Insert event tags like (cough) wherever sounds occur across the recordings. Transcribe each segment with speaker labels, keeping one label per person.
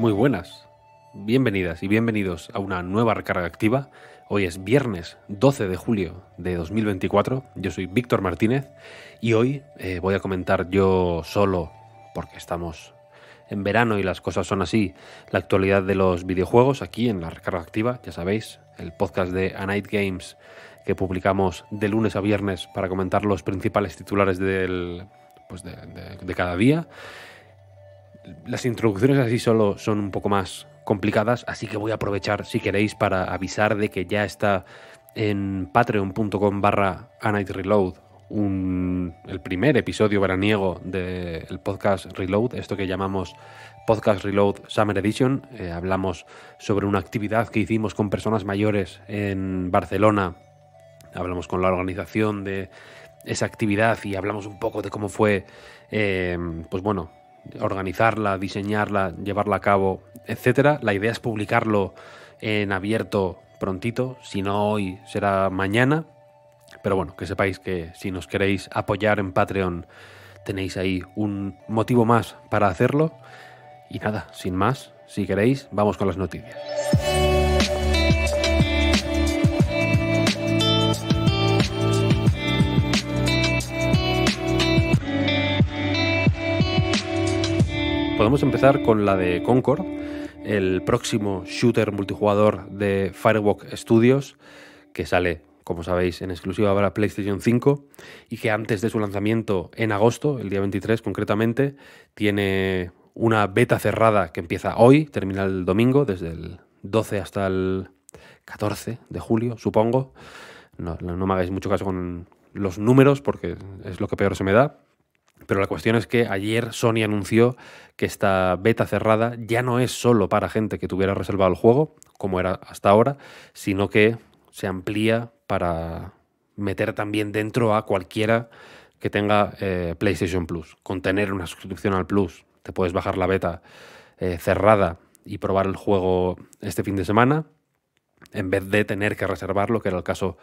Speaker 1: Muy buenas. Bienvenidas y bienvenidos a una nueva recarga activa. Hoy es viernes 12 de julio de 2024. Yo soy Víctor Martínez y hoy eh, voy a comentar yo solo, porque estamos en verano y las cosas son así, la actualidad de los videojuegos aquí en la recarga activa, ya sabéis, el podcast de A Night Games que publicamos de lunes a viernes para comentar los principales titulares del, pues de cada día las introducciones así solo son un poco más complicadas, así que voy a aprovechar, si queréis, para avisar de que ya está en patreon.com barra Reload un, el primer episodio veraniego del podcast Reload, esto que llamamos Podcast Reload Summer Edition. Eh, hablamos sobre una actividad que hicimos con personas mayores en Barcelona. Hablamos con la organización de esa actividad y hablamos un poco de cómo fue, eh, pues bueno, organizarla, diseñarla, llevarla a cabo, etcétera. La idea es publicarlo en abierto prontito, si no hoy será mañana. Pero bueno, que sepáis que si nos queréis apoyar en Patreon tenéis ahí un motivo más para hacerlo. Y nada, sin más, si queréis, vamos con las noticias. podemos empezar con la de Concord, el próximo shooter multijugador de Firewalk Studios, que sale, como sabéis, en exclusiva para PlayStation 5 y que antes de su lanzamiento en agosto, el día 23 concretamente, tiene una beta cerrada que empieza hoy, termina el domingo, desde el 12 hasta el 14 de julio, supongo. No, no me hagáis mucho caso con los números porque es lo que peor se me da. Pero la cuestión es que ayer Sony anunció que esta beta cerrada ya no es solo para gente que tuviera reservado el juego, como era hasta ahora, sino que se amplía para meter también dentro a cualquiera que tenga eh, PlayStation Plus. Con tener una suscripción al Plus, te puedes bajar la beta eh, cerrada y probar el juego este fin de semana, en vez de tener que reservarlo, que era el caso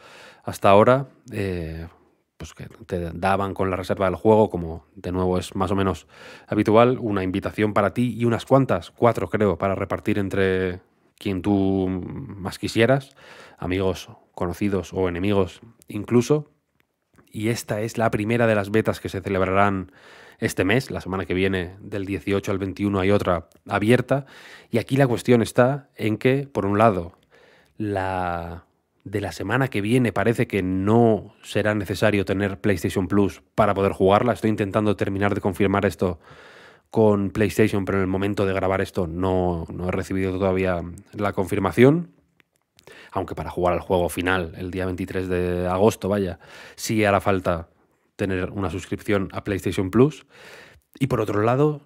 Speaker 1: hasta ahora. Eh, pues que te daban con la reserva del juego, como de nuevo es más o menos habitual, una invitación para ti y unas cuantas, cuatro creo, para repartir entre quien tú más quisieras, amigos, conocidos o enemigos incluso. Y esta es la primera de las betas que se celebrarán este mes, la semana que viene, del 18 al 21 hay otra abierta. Y aquí la cuestión está en que, por un lado, la de la semana que viene parece que no será necesario tener PlayStation Plus para poder jugarla. Estoy intentando terminar de confirmar esto con PlayStation, pero en el momento de grabar esto no, no he recibido todavía la confirmación. Aunque para jugar al juego final el día 23 de agosto, vaya, sí hará falta tener una suscripción a PlayStation Plus. Y por otro lado,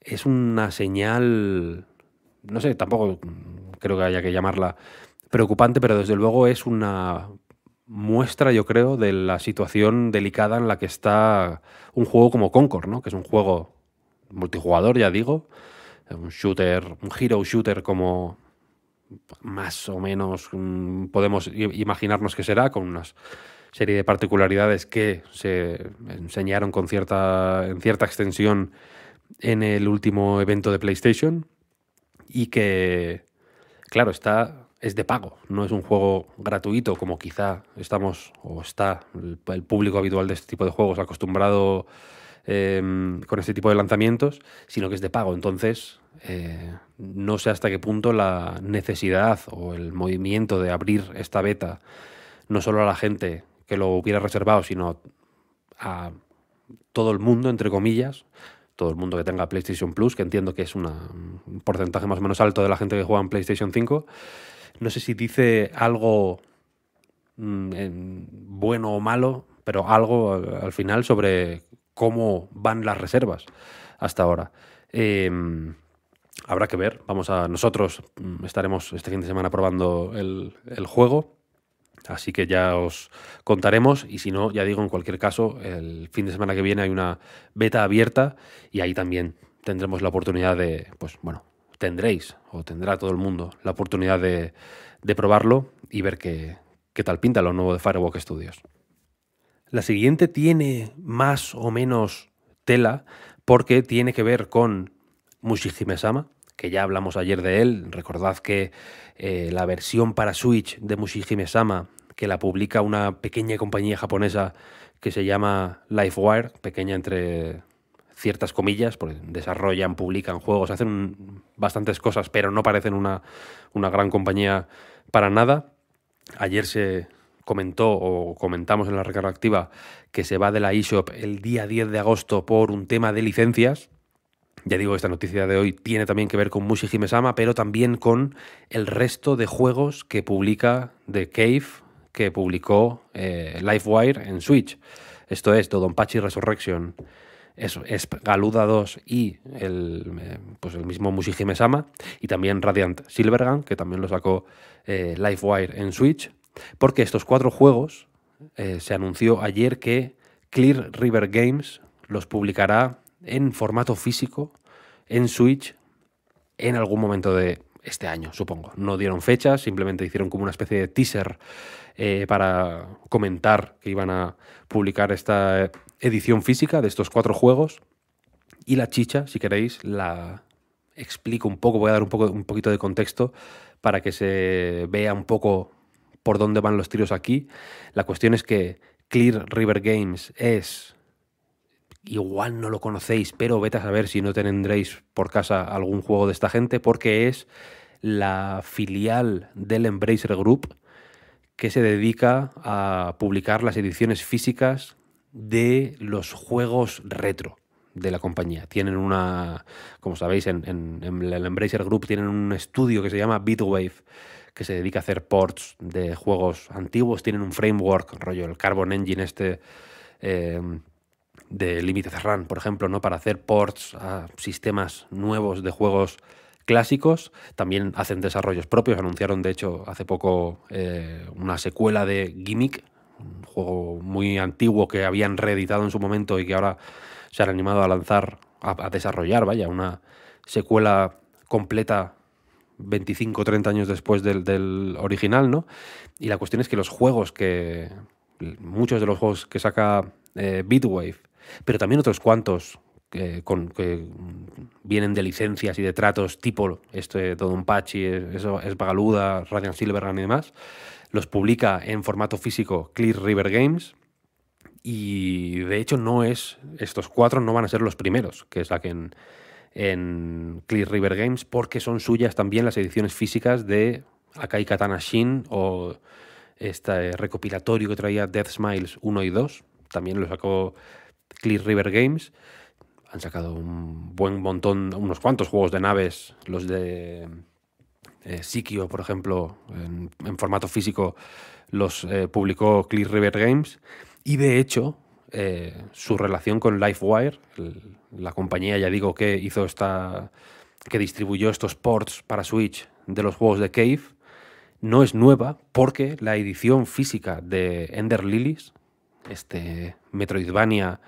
Speaker 1: es una señal, no sé, tampoco creo que haya que llamarla preocupante, pero desde luego es una muestra, yo creo, de la situación delicada en la que está un juego como Concord, ¿no? que es un juego multijugador, ya digo, un shooter, un hero shooter como más o menos mm, podemos imaginarnos que será, con una serie de particularidades que se enseñaron con cierta, en cierta extensión en el último evento de PlayStation y que, claro, está es de pago, no es un juego gratuito como quizá estamos o está el, público habitual de este tipo de juegos acostumbrado em, con este tipo de lanzamientos, sino que es de pago. Entonces, eh, no sé hasta qué punto la necesidad o el movimiento de abrir esta beta, no solo a la gente que lo hubiera reservado, sino a todo el mundo, entre comillas, todo el mundo que tenga PlayStation Plus, que entiendo que es un porcentaje más o menos alto de la gente que juega en PlayStation 5, no sé si dice algo mm, bueno o malo, pero algo al final sobre cómo van las reservas hasta ahora. Em, habrá que ver. Vamos a. Nosotros mm, estaremos este fin de semana probando el, el, juego. Así que ya os contaremos. Y si no, ya digo, en cualquier caso, el fin de semana que viene hay una beta abierta. Y ahí también tendremos la oportunidad de, pues bueno, tendréis o tendrá todo el mundo la oportunidad de, probarlo y ver qué, tal pinta lo nuevo de Firewalk Studios. La siguiente tiene más o menos tela porque tiene que ver con Mushihime-sama, que ya hablamos ayer de él. Recordad que eh, la versión para Switch de Mushihime-sama, que la publica una pequeña compañía japonesa que se llama Lifewire, pequeña entre ciertas comillas, desarrollan, publican juegos, hacen bastantes cosas, pero no parecen una, gran compañía para nada. Ayer se comentó o comentamos en la recarga activa que se va de la eShop el día 10 de agosto por un tema de licencias. Ya digo, esta noticia de hoy tiene también que ver con Mushi Himesama, pero también con el resto de juegos que publica The Cave, que publicó eh, Lifewire Livewire en Switch. Esto es Dodonpachi Resurrection, eso, es Galuda 2 y el, eh, pues el mismo Mushihime Sama, y también Radiant Silvergun, que también lo sacó eh, Livewire en Switch, porque estos cuatro juegos eh, se anunció ayer que Clear River Games los publicará en formato físico en Switch en algún momento de este año, supongo. No dieron fechas, simplemente hicieron como una especie de teaser para comentar que iban a publicar esta, edición física de estos cuatro juegos. Y la chicha, si queréis, la explico un poco, voy a dar un, poco, un poquito de contexto para que se vea un poco por dónde van los tiros aquí. La cuestión es que Clear River Games es igual no lo conocéis, pero vete a saber si no tendréis por casa algún juego de esta gente, porque es la filial del Embracer Group que se dedica a publicar las ediciones físicas de los juegos retro de la compañía. Tienen una, como sabéis, en, el Embracer Group tienen un estudio que se llama Bitwave, que se dedica a hacer ports de juegos antiguos. Tienen un framework, rollo el Carbon Engine este em, de Limited Run, por ejemplo, ¿no? para hacer ports a sistemas nuevos de juegos clásicos. También hacen desarrollos propios. Anunciaron, de hecho, hace poco eh, una secuela de Gimmick, un juego muy antiguo que habían reeditado en su momento y que ahora se han animado a lanzar, a, desarrollar, vaya, una secuela completa 25 o 30 años después del, original, ¿no? Y la cuestión es que los juegos que. muchos de los juegos que saca eh, Bitwave, pero también otros cuantos que, vienen de licencias y de tratos tipo este Don Pachi, eso es Bagaluda, Radiant Silver y demás, los publica en formato físico Clear River Games. Y de hecho no es, estos cuatro no van a ser los primeros que saquen en Clear River Games porque son suyas también las ediciones físicas de Akai Katana Shin o este recopilatorio que traía Death Smiles 1 y 2. También lo sacó Clear River Games. Han sacado un buen montón, unos cuantos juegos de naves, los de eh, Sikio, por ejemplo, en, formato físico, los eh, publicó Clear River Games. Y de hecho, eh, su relación con Lifewire, la compañía, ya digo, que hizo esta. que distribuyó estos ports para Switch de los juegos de Cave, no es nueva porque la edición física de Ender Lilies, este Metroidvania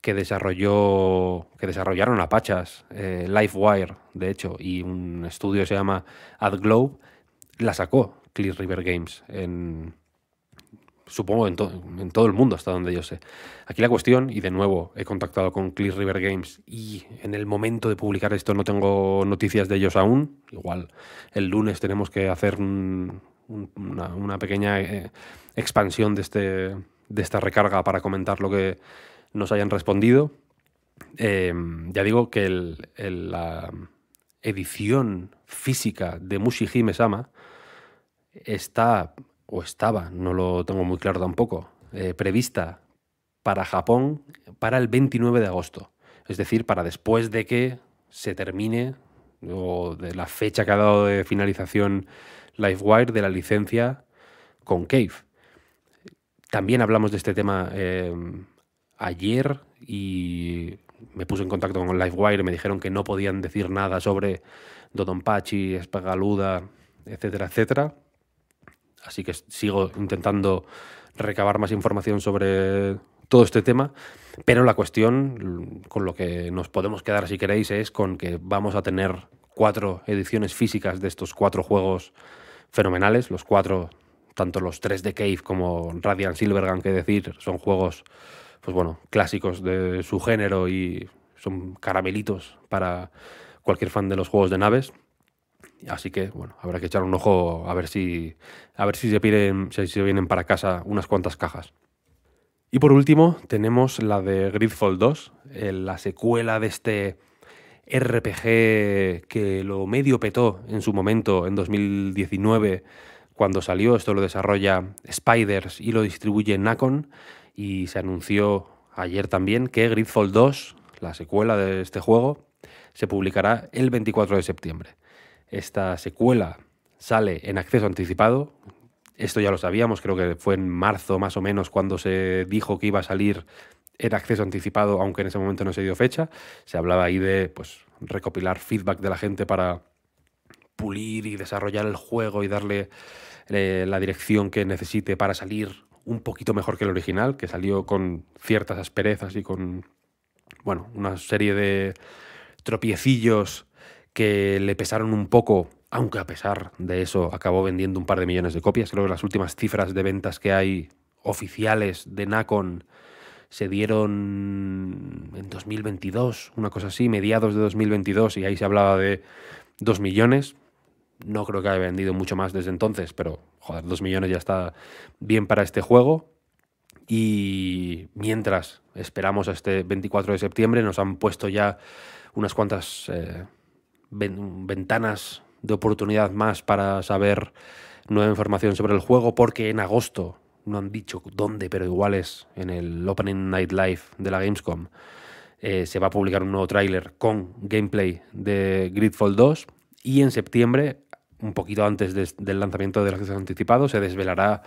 Speaker 1: que desarrolló que desarrollaron Apachas, eh, Livewire, de hecho, y un estudio se llama AdGlobe, la sacó Clear River Games en supongo en, todo el mundo hasta donde yo sé. Aquí la cuestión, y de nuevo he contactado con Clear River Games y en el momento de publicar esto no tengo noticias de ellos aún, igual el lunes tenemos que hacer una, pequeña eh, expansión de, este, de esta recarga para comentar lo que, nos hayan respondido. Eh, ya digo que la edición física de Mushihime Sama está, o estaba, no lo tengo muy claro tampoco, eh, prevista para Japón para el 29 de agosto. Es decir, para después de que se termine o de la fecha que ha dado de finalización LiveWire de la licencia con Cave. También hablamos de este tema eh, ayer y me puse en contacto con Livewire, me dijeron que no podían decir nada sobre Dodonpachi, Espagaluda, etcétera, etcétera. Así que sigo intentando recabar más información sobre todo este tema, pero la cuestión con lo que nos podemos quedar si queréis es con que vamos a tener cuatro ediciones físicas de estos cuatro juegos fenomenales, los cuatro, tanto los tres de Cave como Radiant Silvergun, que decir, son juegos pues bueno, clásicos de su género y son caramelitos para cualquier fan de los juegos de naves. Así que, bueno, habrá que echar un ojo a ver si, a ver si se, piden, si se vienen para casa unas cuantas cajas. Y por último, tenemos la de Gridfall 2, eh, la secuela de este RPG que lo medio petó en su momento, en 2019, cuando salió. Esto lo desarrolla Spiders y lo distribuye Nacon y se anunció ayer también que Gridfall 2, la secuela de este juego, se publicará el 24 de septiembre. Esta secuela sale en acceso anticipado. Esto ya lo sabíamos, creo que fue en marzo más o menos cuando se dijo que iba a salir en acceso anticipado, aunque en ese momento no se dio fecha. Se hablaba ahí de pues, recopilar feedback de la gente para pulir y desarrollar el juego y darle eh, la dirección que necesite para salir un poquito mejor que el original, que salió con ciertas asperezas y con, bueno, una serie de tropiecillos que le pesaron un poco, aunque a pesar de eso acabó vendiendo un par de millones de copias. Creo que las últimas cifras de ventas que hay oficiales de Nacon se dieron en 2022, una cosa así, mediados de 2022, y ahí se hablaba de 2 millones. No creo que haya vendido mucho más desde entonces, pero joder, 2 millones ya está bien para este juego. Y mientras esperamos a este 24 de septiembre, nos han puesto ya unas cuantas eh, ventanas de oportunidad más para saber nueva información sobre el juego, porque en agosto, no han dicho dónde, pero igual es en el Opening Night Live de la Gamescom, eh, se va a publicar un nuevo tráiler con gameplay de Gridfall 2 y en septiembre un poquito antes del lanzamiento del acceso anticipado, se desvelará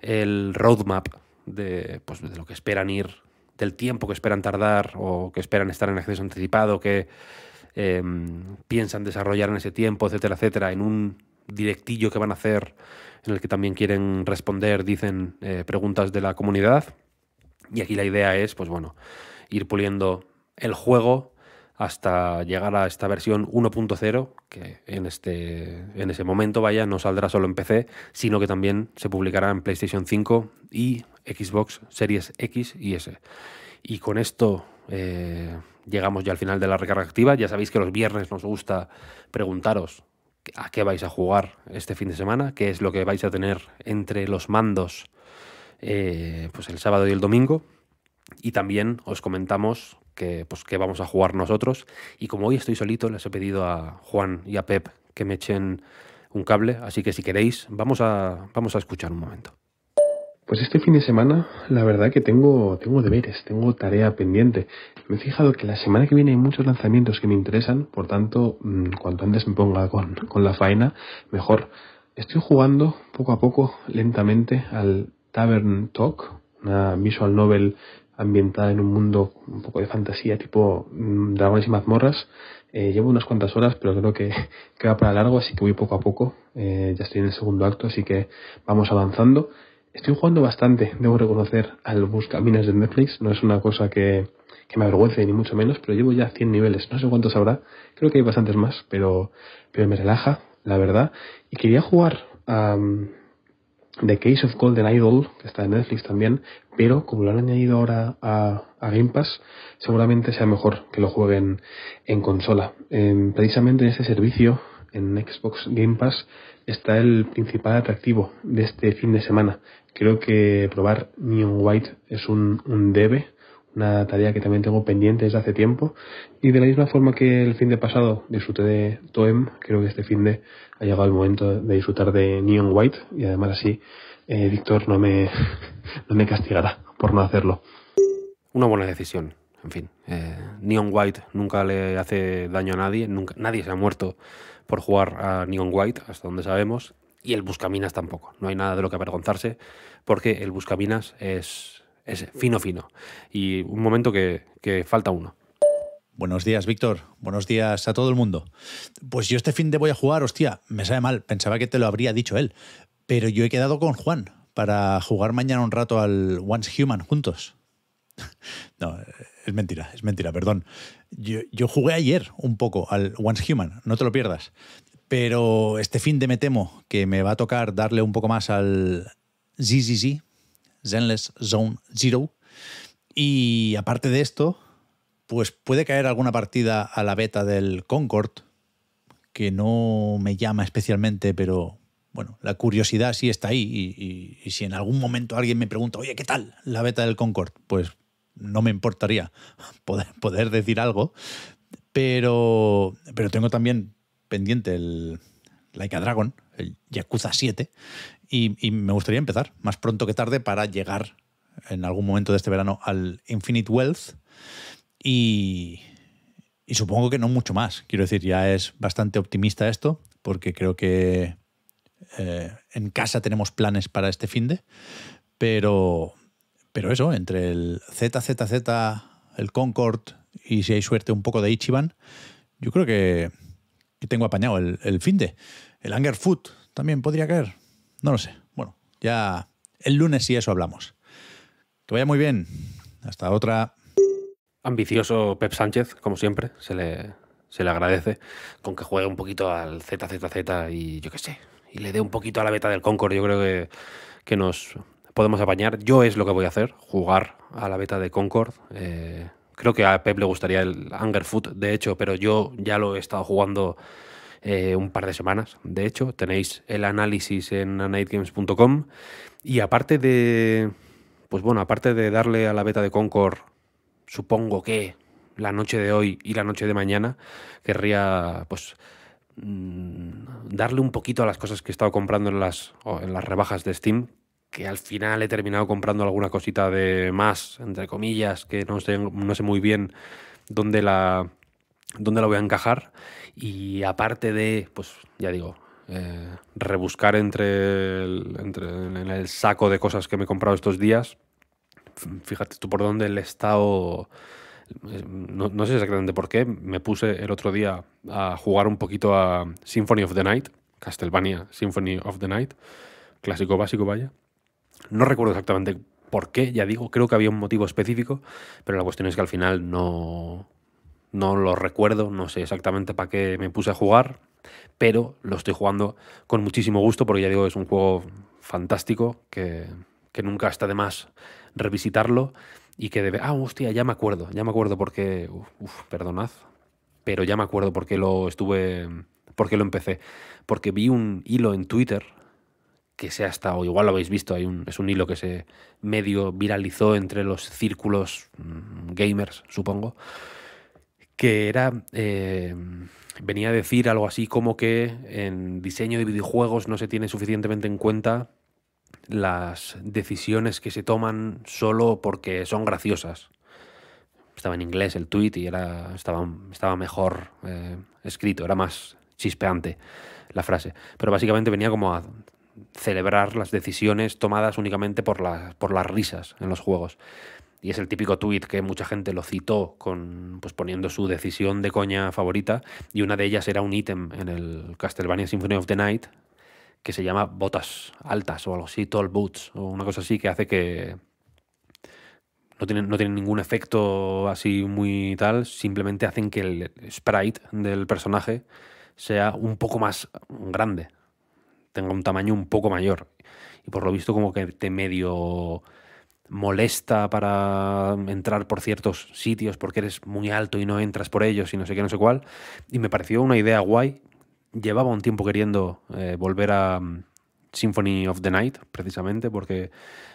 Speaker 1: el roadmap de, pues, de lo que esperan ir, del tiempo que esperan tardar o que esperan estar en acceso anticipado, que em, piensan desarrollar en ese tiempo, etcétera, etcétera, en un directillo que van a hacer en el que también quieren responder, dicen, eh, preguntas de la comunidad. Y aquí la idea es, pues bueno, ir puliendo el juego hasta llegar a esta versión 1.0, que en, este, en ese momento, vaya, no saldrá solo en PC, sino que también se publicará en PlayStation 5 y Xbox Series X y S. Y con esto eh, llegamos ya al final de la recarga activa. Ya sabéis que los viernes nos gusta preguntaros a qué vais a jugar este fin de semana, qué es lo que vais a tener entre los mandos eh, pues el sábado y el domingo. Y también os comentamos que, pues, que vamos a jugar nosotros. Y como hoy estoy solito, les he pedido a Juan y a Pep que me echen un cable. Así que si queréis, vamos a, vamos a escuchar un momento.
Speaker 2: Pues este fin de semana, la verdad que tengo, tengo deberes, tengo tarea pendiente. Me he fijado que la semana que viene hay muchos lanzamientos que me interesan, por tanto, mm, cuanto antes me ponga con, con la faena, mejor. Estoy jugando poco a poco, lentamente, al Tavern Talk, una visual novel ambientada en un mundo un poco de fantasía tipo mm, dragones y mazmorras. Eh, llevo unas cuantas horas, pero creo que, (laughs) queda para largo, así que voy poco a poco. Eh, ya estoy en el segundo acto, así que vamos avanzando. Estoy jugando bastante, debo reconocer, al Buscaminas de Netflix. No es una cosa que, me avergüence, ni mucho menos, pero llevo ya 100 niveles. No sé cuántos habrá, creo que hay bastantes más, pero, pero me relaja, la verdad. Y quería jugar The Case of Golden Idol, que está en Netflix también, pero como lo han añadido ahora a, Game Pass, seguramente sea mejor que lo jueguen en consola. precisamente en este servicio, en Xbox Game Pass, está el principal atractivo de este fin de semana. Creo que probar Neon White es un debe una tarea que también tengo pendiente desde hace tiempo. Y de la misma forma que el fin de pasado disfruté de Toem, creo que este fin de ha llegado el momento de disfrutar de Neon White y además así eh, Víctor no me, (laughs) no castigará
Speaker 1: por no hacerlo. Una buena decisión, en fin. Eh, Neon White nunca le hace daño a nadie, nadie se ha muerto por jugar a Neon White, hasta donde sabemos. Y el Buscaminas tampoco. No hay nada de lo que avergonzarse, porque el Buscaminas es
Speaker 3: es fino, fino. Y un momento que, falta uno. Buenos días, Víctor. Buenos días a todo el mundo. Pues yo este fin de voy a jugar, hostia, me sabe mal, pensaba que te lo habría dicho él. Pero yo he quedado con Juan para jugar mañana un rato al Once Human juntos. (laughs) No, es mentira, es mentira, perdón. Yo, yo jugué ayer un poco al Once Human, no te lo pierdas. Pero este fin de me temo que me va a tocar darle un poco más al ZZZ, Zenless Zone Zero. Y aparte de esto, pues puede caer alguna partida a la beta del Concord, que no me llama especialmente, pero bueno, la curiosidad sí está ahí. Y, si en algún momento alguien me pregunta, oye, ¿qué tal la beta del Concord? Pues no me importaría (laughs) poder, poder decir algo. Pero, pero tengo también pendiente el Like Dragon, el Yakuza 7, y, me gustaría empezar más pronto que tarde para llegar en algún momento de este verano al Infinite Wealth y, supongo que no mucho más. Quiero decir, ya es bastante optimista esto porque creo que eh, en casa tenemos planes para este fin de, pero, pero eso, entre el ZZZ, el Concord y si hay suerte un poco de Ichiban, yo creo que, tengo apañado el, el fin de. El Anger también podría caer. No lo sé. Bueno, ya el lunes y eso hablamos. Que vaya muy bien. Hasta otra. Ambicioso Pep Sánchez, como siempre. Se le,
Speaker 1: se le agradece con que juegue un poquito al ZZZ y yo qué sé. Y le dé un poquito a la beta del Concord. Yo creo que, que nos podemos apañar. Yo es lo que voy a hacer, jugar a la beta de Concord. Eh, creo que a Pep le gustaría el Anger Foot, de hecho, pero yo ya lo he estado jugando eh, un par de semanas. De hecho, tenéis el análisis en nightgames.com. Y aparte de. Pues bueno, aparte de darle a la beta de Concord, supongo que la noche de hoy y la noche de mañana, querría pues mm, darle un poquito a las cosas que he estado comprando en las, en las rebajas de Steam, que al final he terminado comprando alguna cosita de más, entre comillas, que no sé, no sé muy bien dónde la, dónde la voy a encajar y aparte de, pues ya digo, eh, rebuscar entre, el, en el saco de cosas que me he comprado estos días, fíjate tú por dónde el estado... Eh, no, no, sé exactamente por qué, me puse el otro día a jugar un poquito a Symphony of the Night, Castlevania Symphony of the Night, clásico básico, vaya. No recuerdo exactamente por qué, ya digo, creo que había un motivo específico, pero la cuestión es que al final no, no lo recuerdo, no sé exactamente para qué me puse a jugar, pero lo estoy jugando con muchísimo gusto porque ya digo, es un juego fantástico que, nunca está de más revisitarlo y que debe... Ah, hostia, ya me acuerdo, ya me acuerdo porque... qué uf, perdonad, pero ya me acuerdo porque lo estuve... porque lo empecé. Porque vi un hilo en Twitter que se ha estado, igual lo habéis visto, hay un, es un hilo que se medio viralizó entre los círculos mm, gamers, supongo, que era eh, venía a decir algo así como que en diseño de videojuegos no se tiene suficientemente en cuenta las decisiones que se toman solo porque son graciosas. Estaba en inglés el tweet y era, estaba, estaba mejor eh, escrito, era más chispeante la frase. Pero básicamente venía como a celebrar las decisiones tomadas únicamente por, las por las risas en los juegos y es el típico tuit que mucha gente lo citó con, pues, poniendo su decisión de coña favorita, y una de ellas era un ítem en el Castlevania Symphony of the Night que se llama botas altas o algo así, tall boots, o una cosa así que hace que no tienen, no tienen ningún efecto así muy tal, simplemente hacen que el sprite del personaje sea un poco más grande, tenga un tamaño un poco mayor. Y por lo visto como que te medio molesta para entrar por ciertos sitios porque eres muy alto y no entras por ellos y no sé qué, no sé cuál. Y me pareció una idea guay. Llevaba un tiempo queriendo eh, volver a mm, Symphony of the Night, precisamente, porque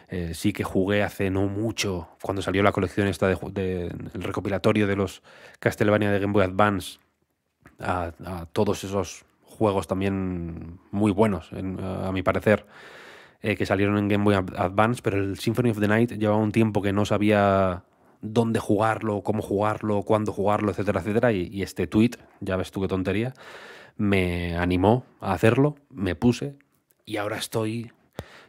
Speaker 1: eh, sí que jugué hace no mucho, cuando salió la colección esta del de, recopilatorio de los Castlevania de Game Boy Advance, a, todos esos juegos también muy buenos, a mi parecer. Eh, que salieron en Game Boy Advance, pero el Symphony of the Night llevaba un tiempo que no sabía dónde jugarlo, cómo jugarlo, cuándo jugarlo, etcétera, etcétera. Y, este tweet, ya ves tú qué tontería, me animó a hacerlo, me puse y ahora estoy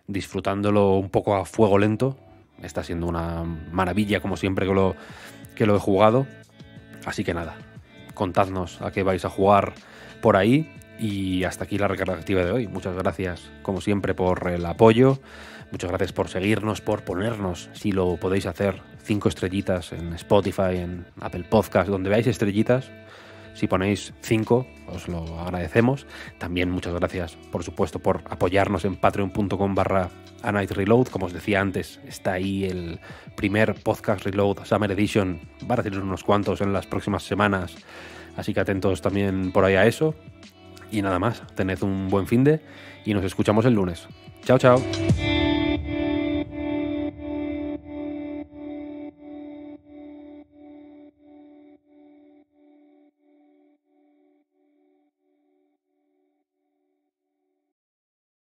Speaker 1: disfrutándolo un poco a fuego lento. Está siendo una maravilla, como siempre que lo, que lo he jugado. Así que nada, contadnos a qué vais a jugar por ahí y hasta aquí la recarga activa de hoy. Muchas gracias, como siempre, por el apoyo. Muchas gracias por seguirnos, por ponernos, si lo podéis hacer, cinco estrellitas en Spotify, en Apple Podcast, donde veáis estrellitas. Si ponéis cinco, os lo agradecemos. También muchas gracias, por supuesto, por apoyarnos en patreon.com barra a Reload. Como os decía antes, está ahí el primer podcast Reload Summer Edition. Van a tener unos cuantos en las próximas semanas. Así que atentos también por ahí a eso. Y nada más, tened un buen fin de y nos escuchamos el lunes. Chao, chao.